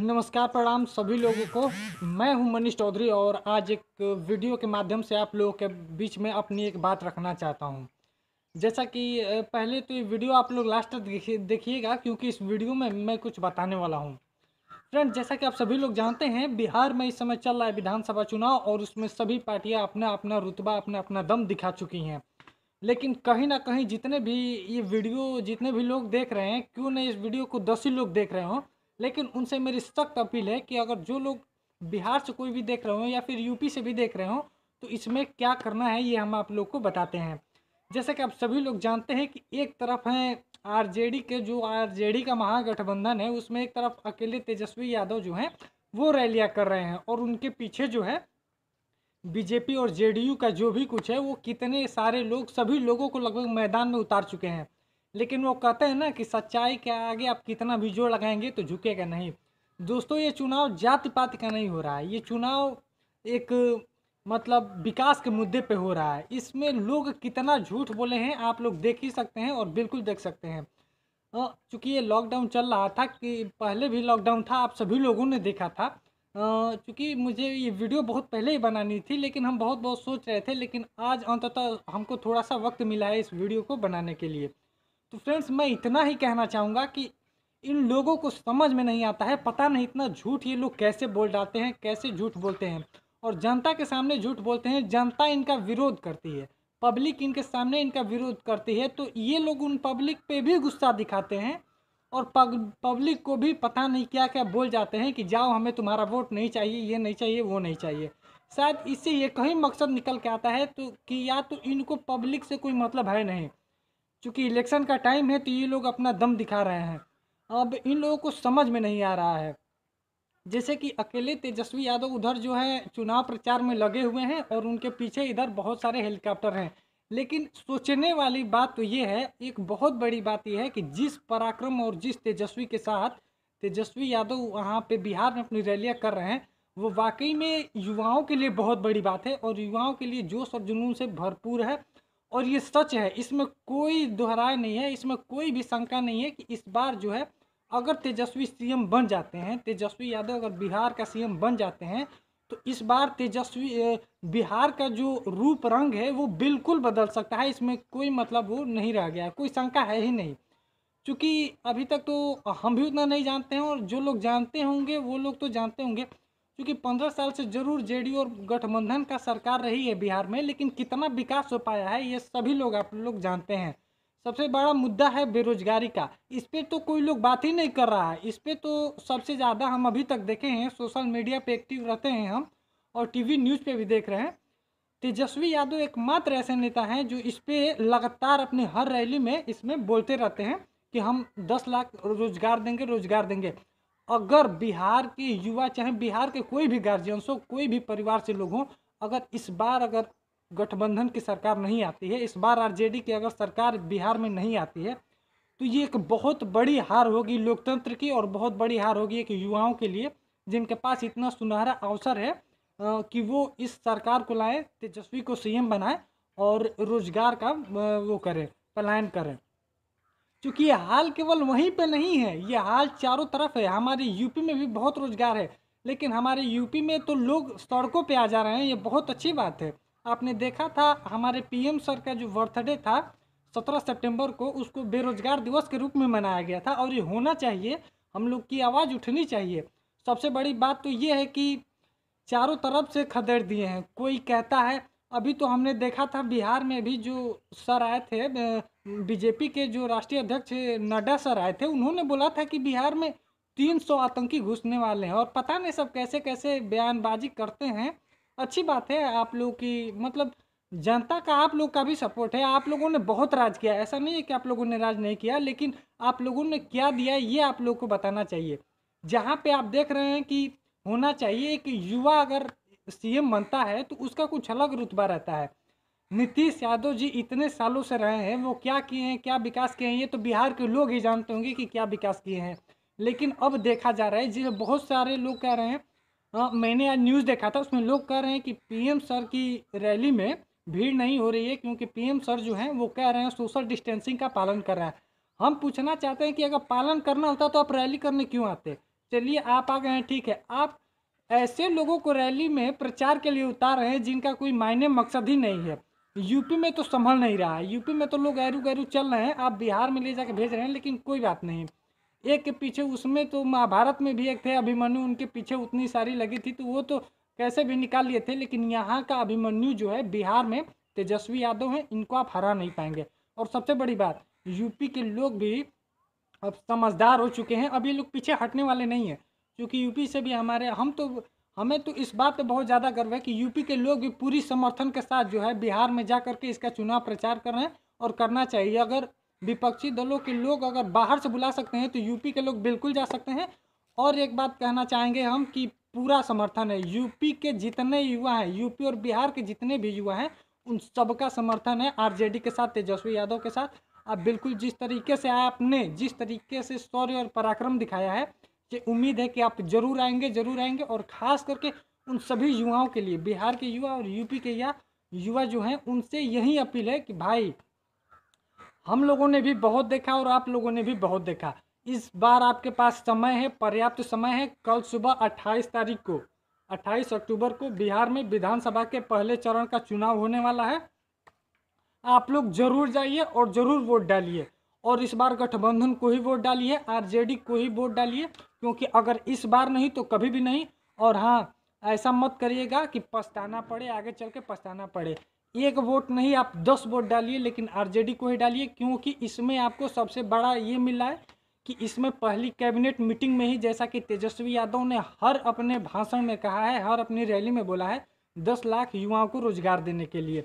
नमस्कार प्रणाम सभी लोगों को मैं हूं मनीष चौधरी और आज एक वीडियो के माध्यम से आप लोगों के बीच में अपनी एक बात रखना चाहता हूं जैसा कि पहले तो ये वीडियो आप लोग लास्ट तक देखिएगा क्योंकि इस वीडियो में मैं कुछ बताने वाला हूं फ्रेंड जैसा कि आप सभी लोग जानते हैं बिहार में इस समय चल रहा है विधानसभा चुनाव और उसमें सभी पार्टियाँ अपना अपना रुतबा अपना अपना दम दिखा चुकी हैं लेकिन कहीं ना कहीं जितने भी ये वीडियो जितने भी लोग देख रहे हैं क्यों नहीं इस वीडियो को दस ही लोग देख रहे हों लेकिन उनसे मेरी सख्त अपील है कि अगर जो लोग बिहार से कोई भी देख रहे हो या फिर यूपी से भी देख रहे हो तो इसमें क्या करना है ये हम आप लोग को बताते हैं जैसे कि आप सभी लोग जानते हैं कि एक तरफ हैं आरजेडी के जो आरजेडी का महागठबंधन है उसमें एक तरफ अकेले तेजस्वी यादव जो हैं वो रैलियाँ कर रहे हैं और उनके पीछे जो है बीजेपी और जेडीयू का जो भी कुछ है वो कितने सारे लोग सभी लोगों को लगभग मैदान में उतार चुके हैं लेकिन वो कहते हैं ना कि सच्चाई के आगे आप कितना भी जोर लगाएंगे तो झुकेगा नहीं दोस्तों ये चुनाव जाति पाति का नहीं हो रहा है ये चुनाव एक मतलब विकास के मुद्दे पे हो रहा है इसमें लोग कितना झूठ बोले हैं आप लोग देख ही सकते हैं और बिल्कुल देख सकते हैं चूँकि ये लॉकडाउन चल रहा था कि पहले भी लॉकडाउन था आप सभी लोगों ने देखा था चूँकि मुझे ये वीडियो बहुत पहले ही बनानी थी लेकिन हम बहुत बहुत सोच रहे थे लेकिन आज अंततः हमको थोड़ा सा वक्त मिला है इस वीडियो को बनाने के लिए तो फ्रेंड्स मैं इतना ही कहना चाहूँगा कि इन लोगों को समझ में नहीं आता है पता नहीं इतना झूठ ये लोग कैसे बोल डालते हैं कैसे झूठ बोलते हैं और जनता के सामने झूठ बोलते हैं जनता इनका विरोध करती है पब्लिक इनके सामने इनका विरोध करती है तो ये लोग उन पब्लिक पे भी गुस्सा दिखाते हैं और पब्लिक को भी पता नहीं क्या क्या बोल जाते हैं कि जाओ हमें तुम्हारा वोट नहीं चाहिए ये नहीं चाहिए वो नहीं चाहिए शायद इससे ये कहीं मकसद निकल के आता है तो कि या तो इनको पब्लिक से कोई मतलब है नहीं चूँकि इलेक्शन का टाइम है तो ये लोग अपना दम दिखा रहे हैं अब इन लोगों को समझ में नहीं आ रहा है जैसे कि अकेले तेजस्वी यादव उधर जो है चुनाव प्रचार में लगे हुए हैं और उनके पीछे इधर बहुत सारे हेलीकॉप्टर हैं लेकिन सोचने वाली बात तो ये है एक बहुत बड़ी बात यह है कि जिस पराक्रम और जिस तेजस्वी के साथ तेजस्वी यादव वहाँ पे बिहार में अपनी रैलियाँ कर रहे हैं वो वाकई में युवाओं के लिए बहुत बड़ी बात है और युवाओं के लिए जोश और जुनून से भरपूर है और ये सच है इसमें कोई दोहराय नहीं है इसमें कोई भी शंका नहीं है कि इस बार जो है अगर तेजस्वी सीएम बन जाते हैं तेजस्वी यादव अगर बिहार का सीएम बन जाते हैं तो इस बार तेजस्वी बिहार का जो रूप रंग है वो बिल्कुल बदल सकता है इसमें कोई मतलब वो नहीं रह गया कोई शंका है ही नहीं क्योंकि अभी तक तो हम भी उतना नहीं जानते हैं और जो लोग जानते होंगे वो लोग तो जानते होंगे क्योंकि पंद्रह साल से जरूर जेडी और गठबंधन का सरकार रही है बिहार में लेकिन कितना विकास हो पाया है ये सभी लोग आप लोग जानते हैं सबसे बड़ा मुद्दा है बेरोजगारी का इस पर तो कोई लोग बात ही नहीं कर रहा है इस पर तो सबसे ज़्यादा हम अभी तक देखे हैं सोशल मीडिया पे एक्टिव रहते हैं हम और टीवी न्यूज़ पे भी देख रहे हैं तेजस्वी यादव एकमात्र ऐसे नेता हैं जो इस पर लगातार अपने हर रैली में इसमें बोलते रहते हैं कि हम दस लाख रोजगार देंगे रोजगार देंगे अगर बिहार के युवा चाहे बिहार के कोई भी गार्जियंस हो कोई भी परिवार से लोग हों अगर इस बार अगर गठबंधन की सरकार नहीं आती है इस बार आरजेडी की अगर सरकार बिहार में नहीं आती है तो ये एक बहुत बड़ी हार होगी लोकतंत्र की और बहुत बड़ी हार होगी एक युवाओं के लिए जिनके पास इतना सुनहरा अवसर है कि वो इस सरकार को लाएं तेजस्वी को सीएम बनाएं और रोजगार का वो करें पलायन करें चूँकि ये हाल केवल वहीं पे नहीं है ये हाल चारों तरफ है हमारे यूपी में भी बहुत रोजगार है लेकिन हमारे यूपी में तो लोग सड़कों पे आ जा रहे हैं ये बहुत अच्छी बात है आपने देखा था हमारे पीएम सर का जो बर्थडे था सत्रह सितंबर को उसको बेरोजगार दिवस के रूप में मनाया गया था और ये होना चाहिए हम लोग की आवाज़ उठनी चाहिए सबसे बड़ी बात तो ये है कि चारों तरफ से खदेड़ दिए हैं कोई कहता है अभी तो हमने देखा था बिहार में भी जो सर आए थे बीजेपी के जो राष्ट्रीय अध्यक्ष नड्डा सर आए थे उन्होंने बोला था कि बिहार में तीन सौ आतंकी घुसने वाले हैं और पता नहीं सब कैसे कैसे बयानबाजी करते हैं अच्छी बात है आप लोग की मतलब जनता का आप लोग का भी सपोर्ट है आप लोगों ने बहुत राज किया ऐसा नहीं है कि आप लोगों ने राज नहीं किया लेकिन आप लोगों ने क्या दिया ये आप लोग को बताना चाहिए जहाँ पे आप देख रहे हैं कि होना चाहिए कि युवा अगर सीएम बनता है तो उसका कुछ अलग रुतबा रहता है नीतीश यादव जी इतने सालों से रहे हैं वो क्या किए हैं क्या विकास किए हैं ये तो बिहार के लोग ही जानते होंगे कि क्या विकास किए हैं लेकिन अब देखा जा रहा है जिसे बहुत सारे लोग कह रहे हैं आ, मैंने आज न्यूज़ देखा था उसमें लोग कह रहे हैं कि पीएम सर की रैली में भीड़ नहीं हो रही है क्योंकि पीएम सर जो हैं वो कह रहे हैं सोशल डिस्टेंसिंग का पालन कर रहे हैं हम पूछना चाहते हैं कि अगर पालन करना होता तो आप रैली करने क्यों आते चलिए आप आ गए हैं ठीक है आप ऐसे लोगों को रैली में प्रचार के लिए उतार रहे हैं जिनका कोई मायने मकसद ही नहीं है यूपी में तो संभल नहीं रहा है यूपी में तो लोग गैरू गैरू चल रहे हैं आप बिहार में ले जाके भेज रहे हैं लेकिन कोई बात नहीं एक के पीछे उसमें तो महाभारत में भी एक थे अभिमन्यु उनके पीछे उतनी सारी लगी थी तो वो तो कैसे भी निकाल लिए थे लेकिन यहाँ का अभिमन्यु जो है बिहार में तेजस्वी यादव हैं इनको आप हरा नहीं पाएंगे और सबसे बड़ी बात यूपी के लोग भी अब समझदार हो चुके हैं अभी लोग पीछे हटने वाले नहीं हैं क्योंकि यूपी से भी हमारे हम तो हमें तो इस बात पे बहुत ज़्यादा गर्व है कि यूपी के लोग भी पूरी समर्थन के साथ जो है बिहार में जा करके इसका चुनाव प्रचार कर रहे हैं और करना चाहिए अगर विपक्षी दलों के लोग अगर बाहर से बुला सकते हैं तो यूपी के लोग बिल्कुल जा सकते हैं और एक बात कहना चाहेंगे हम कि पूरा समर्थन है यूपी के जितने युवा हैं यूपी और बिहार के जितने भी युवा हैं उन सबका समर्थन है आरजेडी के साथ तेजस्वी यादव के साथ आप बिल्कुल जिस तरीके से आपने जिस तरीके से शौर्य और पराक्रम दिखाया है कि उम्मीद है कि आप जरूर आएंगे जरूर आएंगे और ख़ास करके उन सभी युवाओं के लिए बिहार के युवा और यूपी के या युवा जो हैं उनसे यही अपील है कि भाई हम लोगों ने भी बहुत देखा और आप लोगों ने भी बहुत देखा इस बार आपके पास समय है पर्याप्त समय है कल सुबह 28 तारीख को 28 अक्टूबर को बिहार में विधानसभा के पहले चरण का चुनाव होने वाला है आप लोग जरूर जाइए और जरूर वोट डालिए और इस बार गठबंधन को ही वोट डालिए आरजेडी को ही वोट डालिए क्योंकि अगर इस बार नहीं तो कभी भी नहीं और हाँ ऐसा मत करिएगा कि पछताना पड़े आगे चल के पछताना पड़े एक वोट नहीं आप दस वोट डालिए लेकिन आरजेडी को ही डालिए क्योंकि इसमें आपको सबसे बड़ा ये मिला है कि इसमें पहली कैबिनेट मीटिंग में ही जैसा कि तेजस्वी यादव ने हर अपने भाषण में कहा है हर अपनी रैली में बोला है दस लाख युवाओं को रोजगार देने के लिए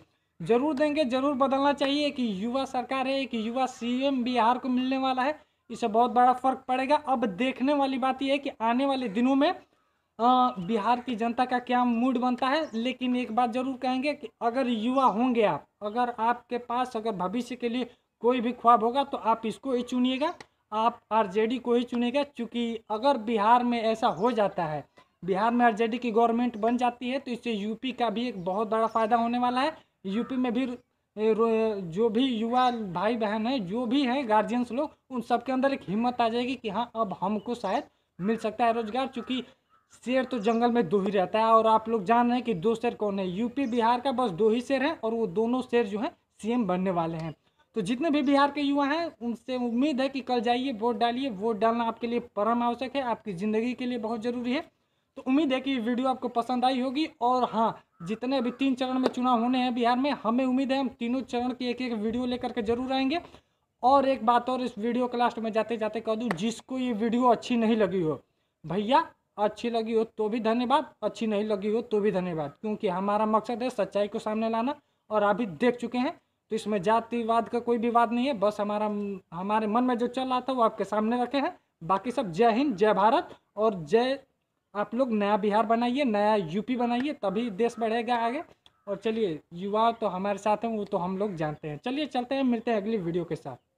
जरूर देंगे जरूर बदलना चाहिए कि युवा सरकार है कि युवा सीएम बिहार को मिलने वाला है इससे बहुत बड़ा फर्क पड़ेगा अब देखने वाली बात यह है कि आने वाले दिनों में आ, बिहार की जनता का क्या मूड बनता है लेकिन एक बात जरूर कहेंगे कि अगर युवा होंगे आप अगर आपके पास अगर भविष्य के लिए कोई भी ख्वाब होगा तो आप इसको ही चुनिएगा आप आरजेडी को ही चुनेगा क्योंकि अगर बिहार में ऐसा हो जाता है बिहार में आरजेडी की गवर्नमेंट बन जाती है तो इससे यूपी का भी एक बहुत बड़ा फायदा होने वाला है यूपी में भी जो भी युवा भाई बहन है जो भी हैं गार्जियंस लोग उन सब के अंदर एक हिम्मत आ जाएगी कि हाँ अब हमको शायद मिल सकता है रोजगार चूँकि शेर तो जंगल में दो ही रहता है और आप लोग जान रहे हैं कि दो शेर कौन है यूपी बिहार का बस दो ही शेर है और वो दोनों शेर जो है सीएम बनने वाले हैं तो जितने भी बिहार के युवा हैं उनसे उम्मीद है कि कल जाइए वोट डालिए वोट डालना आपके लिए परम आवश्यक है आपकी ज़िंदगी के लिए बहुत ज़रूरी है तो उम्मीद है कि वीडियो आपको पसंद आई होगी और हाँ जितने भी तीन चरण में चुनाव होने हैं बिहार में हमें उम्मीद है हम तीनों चरण की एक एक वीडियो लेकर के जरूर आएंगे और एक बात और इस वीडियो के लास्ट में जाते जाते कह दूँ जिसको ये वीडियो अच्छी नहीं लगी हो भैया अच्छी लगी हो तो भी धन्यवाद अच्छी नहीं लगी हो तो भी धन्यवाद क्योंकि हमारा मकसद है सच्चाई को सामने लाना और आप भी देख चुके हैं तो इसमें जातिवाद का कोई भी वाद नहीं है बस हमारा हमारे मन में जो चल रहा था वो आपके सामने रखे हैं बाकी सब जय हिंद जय भारत और जय आप लोग नया बिहार बनाइए नया यूपी बनाइए तभी देश बढ़ेगा आगे और चलिए युवा तो हमारे साथ हैं वो तो हम लोग जानते हैं चलिए चलते हैं मिलते हैं अगली वीडियो के साथ